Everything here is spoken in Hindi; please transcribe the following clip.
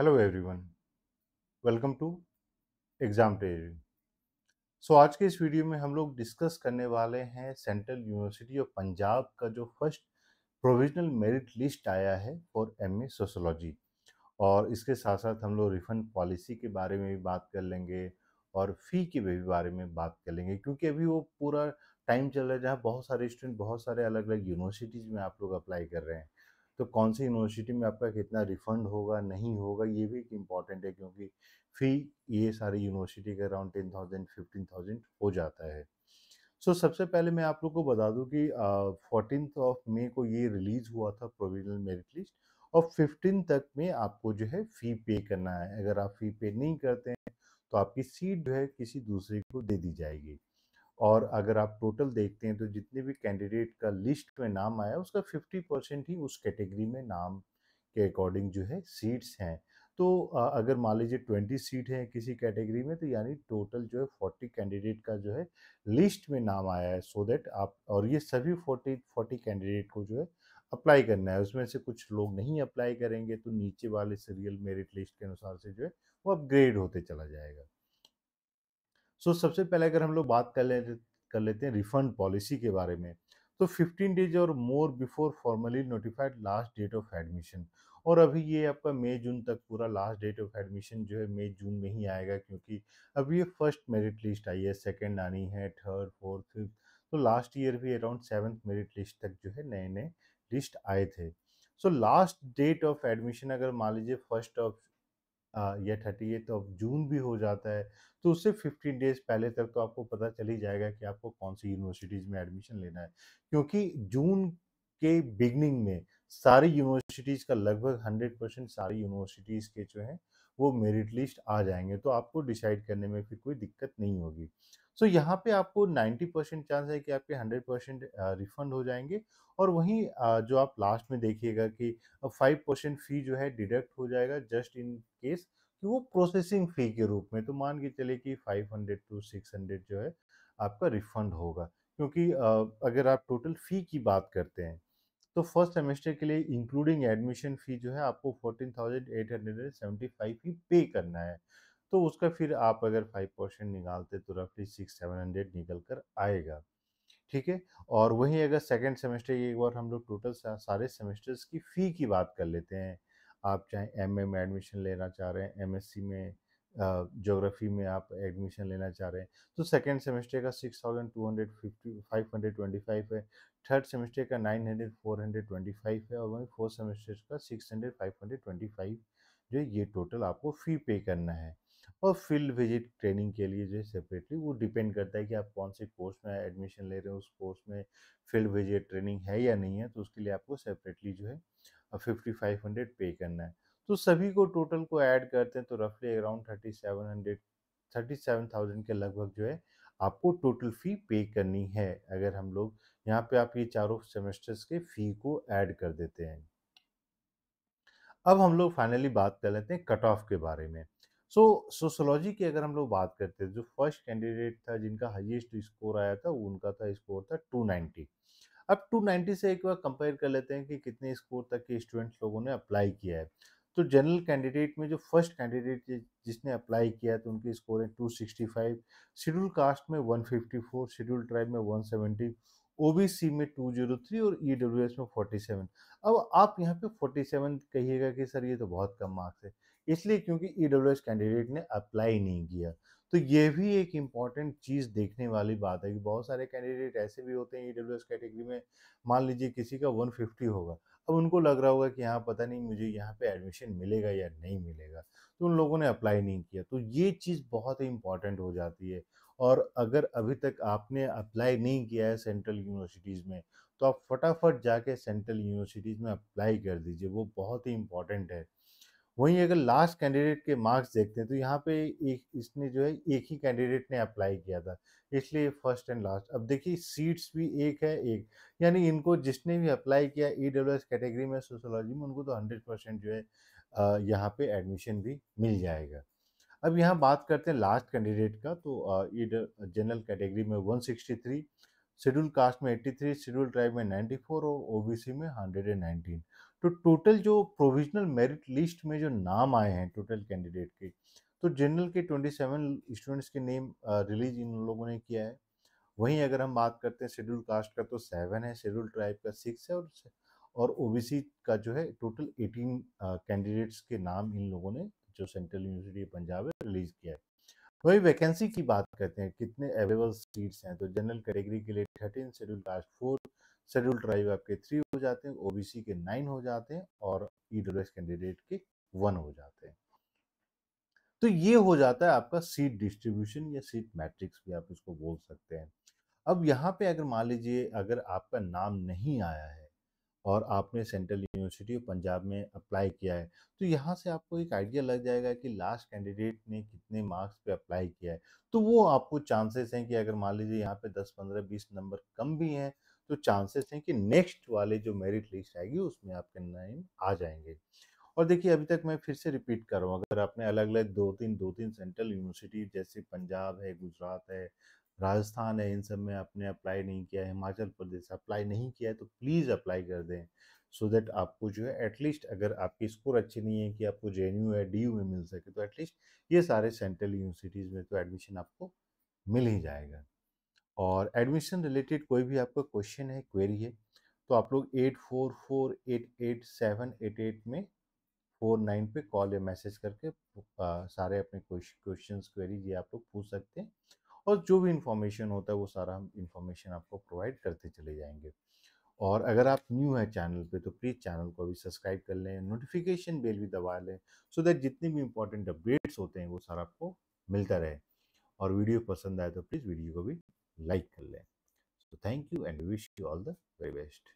hello everyone welcome to exam terry so आज के इस वीडियो में हम लोग डिस्कस करने वाले हैं सेंट्रल यूनिवर्सिटी ऑफ पंजाब का जो फर्स्ट प्रोविजनल मेरिट लिस्ट आया है फॉर एमए सोशोलॉजी और इसके साथ साथ हम लोग रिफंड पॉलिसी के बारे में भी बात कर लेंगे और फ़ी के भी बारे में बात कर लेंगे क्योंकि अभी वो पूरा टाइम चल रहा है जहाँ बहुत सारे स्टूडेंट बहुत सारे अलग अलग यूनिवर्सिटीज़ में आप लोग अप्लाई कर रहे हैं तो कौन सी यूनिवर्सिटी में आपका कितना रिफंड होगा नहीं होगा ये भी एक इम्पॉर्टेंट है क्योंकि फ़ी ये सारी यूनिवर्सिटी के around ten thousand fifteen thousand हो जाता है सो so, सबसे पहले मैं आप लोग को बता दूं कि फोर्टीन ऑफ मे को ये रिलीज़ हुआ था प्रोविजनल मेरिट लिस्ट और फिफ्टीन तक में आपको जो है फ़ी पे करना है अगर आप फ़ी पे नहीं करते हैं तो आपकी सीट जो है किसी दूसरे को दे दी जाएगी और अगर आप टोटल देखते हैं तो जितने भी कैंडिडेट का लिस्ट में नाम आया उसका फिफ्टी परसेंट ही उस कैटेगरी में नाम के अकॉर्डिंग जो है सीट्स हैं तो अगर मान लीजिए ट्वेंटी सीट है किसी कैटेगरी में तो यानी टोटल जो है फोर्टी कैंडिडेट का जो है लिस्ट में नाम आया है सो so दैट आप और ये सभी फोर्टी फोर्टी कैंडिडेट को जो है अप्लाई करना है उसमें से कुछ लोग नहीं अप्लाई करेंगे तो नीचे वाले सीरियल मेरिट लिस्ट के अनुसार से जो है वो अपग्रेड होते चला जाएगा सो सबसे पहले अगर हम लोग बात कर ले कर लेते हैं रिफंड पॉलिसी के बारे में तो 15 डेज और more before formally notified last date of admission और अभी ये आपका मई जून तक पूरा लास्ट डेट ऑफ एडमिशन जो है मई जून में ही आएगा क्योंकि अभी ये फर्स्ट मेरिट लिस्ट आई है सेकेंड आनी है थर्ड फोर्थ फिफ्थ तो लास्ट ईयर भी अराउंड सेवन्थ मेरिट लिस्ट तक जो है नए नए लिस्ट आए थे so last date of admission अगर मान लीजिए फर्स्ट ऑफ या थर्टी एथ ऑफ जून भी हो जाता है तो उससे फिफ्टीन डेज़ पहले तक तो आपको पता चल ही जाएगा कि आपको कौन सी यूनिवर्सिटीज़ में एडमिशन लेना है क्योंकि जून के बिगनिंग में सारी यूनिवर्सिटीज़ का लगभग हंड्रेड परसेंट सारी यूनिवर्सिटीज़ के जो हैं वो मेरिट लिस्ट आ जाएंगे तो आपको डिसाइड करने में फिर कोई दिक्कत नहीं होगी सो so, यहाँ पे आपको 90 परसेंट चांस है कि आपके 100 परसेंट रिफंड हो जाएंगे और वहीं जो आप लास्ट में देखिएगा कि फाइव परसेंट फ़ी जो है डिडक्ट हो जाएगा जस्ट इन केस कि वो प्रोसेसिंग फ़ी के रूप में तो मान के चले कि 500 टू 600 जो है आपका रिफंड होगा क्योंकि अगर आप टोटल फ़ी की बात करते हैं तो फर्स्ट सेमेस्टर के लिए इंक्लूडिंग एडमिशन फ़ी जो है आपको फोर्टीन ही पे करना है तो उसका फिर आप अगर फाइव परसेंट निकालते तो रफली सिक्स सेवन हंड्रेड निकल कर आएगा ठीक है और वहीं अगर सेकेंड सेमेस्टर की एक बार हम लोग टोटल सारे सेमेस्टर्स की फ़ी की बात कर लेते हैं आप चाहे एम में एडमिशन लेना चाह रहे हैं एम में जोग्राफी में आप एडमिशन लेना चाह रहे हैं तो सेकेंड सेमेस्टर का six thousand two hundred fifty five hundred twenty five है थर्ड सेमेस्टर का nine hundred four hundred twenty five है और वहीं फोर्थ सेमेस्टर का six hundred five hundred twenty five जो ये टोटल आपको फ़ी पे करना है और फील्ड विजिट ट्रेनिंग के लिए जो है सेपरेटली वो डिपेंड करता है कि आप कौन से कोर्स में एडमिशन ले रहे हो उस कोर्स में फील्ड विजिट ट्रेनिंग है या नहीं है तो उसके लिए आपको सेपरेटली जो है फिफ्टी फाइव हंड्रेड पे करना है तो सभी को टोटल को ऐड करते हैं तो रफली around thirty seven hundred thirty seven thousand के लगभग जो है आपको टोटल फ़ी पे करनी है अगर हम लोग यहाँ पे आप ये चारों सेमेस्टर्स के फ़ी को ऐड कर देते हैं अब हम लोग फाइनली बात कर लेते हैं कट ऑफ के बारे में सो सोशोलॉजी की अगर हम लोग बात करते हैं जो फर्स्ट कैंडिडेट था जिनका हाईएस्ट स्कोर आया था उनका था स्कोर था 290 अब 290 से एक बार कंपेयर कर लेते हैं कि कितने स्कोर तक के स्टूडेंट्स लोगों ने अप्लाई किया है तो जनरल कैंडिडेट में जो फर्स्ट कैंडिडेट जिसने अप्लाई किया तो उनके स्कोर है टू शेड्यूल कास्ट में वन शेड्यूल ट्राइब में वन ओ में 203 और ई में 47 अब आप यहाँ पे 47 कहिएगा कि सर ये तो बहुत कम मार्क्स है इसलिए क्योंकि ई e कैंडिडेट ने अप्लाई नहीं किया तो ये भी एक इम्पॉर्टेंट चीज़ देखने वाली बात है कि बहुत सारे कैंडिडेट ऐसे भी होते हैं ई e कैटेगरी में मान लीजिए किसी का 150 होगा अब उनको लग रहा होगा कि यहाँ पता नहीं मुझे यहाँ पे एडमिशन मिलेगा या नहीं मिलेगा तो उन लोगों ने अप्लाई नहीं किया तो ये चीज़ बहुत ही इम्पॉर्टेंट हो जाती है और अगर अभी तक आपने अप्लाई नहीं किया है सेंट्रल यूनिवर्सिटीज़ में तो आप फटाफट जाके सेंट्रल यूनिवर्सिटीज़ में अप्लाई कर दीजिए वो बहुत ही इम्पॉर्टेंट है वहीं अगर लास्ट कैंडिडेट के मार्क्स देखते हैं तो यहाँ पे एक इसने जो है एक ही कैंडिडेट ने अप्लाई किया था इसलिए फर्स्ट एंड लास्ट अब देखिए सीट्स भी एक है एक यानी इनको जिसने भी अप्लाई किया ई डब्ल्यू एस कैटेगरी में सोशोलॉजी में उनको तो हंड्रेड परसेंट जो है यहाँ पे एडमिशन भी मिल जाएगा अब यहाँ बात करते हैं लास्ट कैंडिडेट का तो ई जनरल कैटेगरी में थ्री शेड्यूल कास्ट में 83 शेड्यूल ट्राइब में 94 और ओबीसी में 119 तो टोटल जो प्रोविजनल मेरिट लिस्ट में जो नाम आए हैं टोटल कैंडिडेट के तो जनरल के 27 स्टूडेंट्स के नेम रिलीज इन लोगों ने किया है वहीं अगर हम बात करते हैं शेड्यूल कास्ट का तो सेवन है शेड्यूल ट्राइब का सिक्स है और और ओबीसी का जो है टोटल एटीन कैंडिडेट्स के नाम इन लोगों ने जो सेंट्रल यूनिवर्सिटी पंजाब है रिलीज किया है वही वैकेंसी की बात करते हैं कितने अवेलेबल सीट्स हैं तो जनरल कैटेगरी के लिए thirteen schedule caste four schedule tribe आपके थ्री हो जाते हैं ओबीसी के नाइन हो जाते हैं और ईडब्ल्यूएस कैंडिडेट के वन हो जाते हैं तो ये हो जाता है आपका सीट डिस्ट्रीब्यूशन या सीट मैट्रिक्स भी आप इसको बोल सकते हैं अब यहाँ पे अगर मान लीजिए अगर आपका नाम नहीं आया है और आपने सेंट्रल यूनिवर्सिटी ऑफ पंजाब में अप्लाई किया है तो यहाँ से आपको एक आइडिया लग जाएगा कि लास्ट कैंडिडेट ने कितने मार्क्स पे अप्लाई किया है तो वो आपको चांसेस हैं कि अगर मान लीजिए यहाँ पे 10, 15, 20 नंबर कम भी हैं तो चांसेस हैं कि नेक्स्ट वाले जो मेरिट लिस्ट आएगी उसमें आपके नाम आ जाएंगे और देखिए अभी तक मैं फिर से रिपीट कर रहा हूँ अगर आपने अलग अलग दो तीन दो तीन सेंट्रल यूनिवर्सिटी जैसे पंजाब है गुजरात है राजस्थान है इन सब में आपने अप्लाई नहीं किया है हिमाचल प्रदेश अप्लाई नहीं किया है तो प्लीज़ अप्लाई कर दें सो so दैट आपको जो है एटलीस्ट अगर आपकी स्कोर अच्छी नहीं है कि आपको जे या डी में मिल सके तो एटलीस्ट ये सारे सेंट्रल यूनिवर्सिटीज़ में तो एडमिशन आपको मिल ही जाएगा और एडमिशन रिलेटेड कोई भी आपका क्वेश्चन है क्वेरी है तो आप लोग eight four four eight eight seven eight eight में फोर नाइन पे कॉल या मैसेज करके आ, सारे अपने क्वेश्चन क्वेरीज ये आप लोग पूछ सकते हैं और जो भी इंफॉर्मेशन होता है वो सारा हम इंफॉर्मेशन आपको प्रोवाइड करते चले जाएंगे और अगर आप न्यू है चैनल पे तो प्लीज़ चैनल को अभी सब्सक्राइब कर लें नोटिफिकेशन बेल भी दबा लें सो दैट जितने भी इंपॉर्टेंट अपडेट्स होते हैं वो सारा आपको मिलता रहे और वीडियो पसंद आए तो प्लीज़ वीडियो को भी like so thank you and wish you all the very best